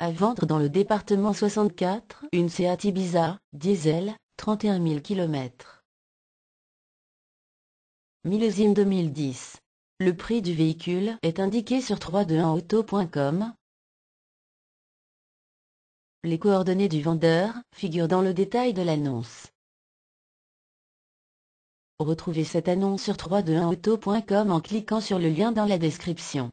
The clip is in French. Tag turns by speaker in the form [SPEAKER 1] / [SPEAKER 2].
[SPEAKER 1] À vendre dans le département 64, une Seat Ibiza, diesel, 31 000 km. Millésime 2010. Le prix du véhicule est indiqué sur 321auto.com. Les coordonnées du vendeur figurent dans le détail de l'annonce.
[SPEAKER 2] Retrouvez cette annonce sur 321auto.com en cliquant sur le lien dans la description.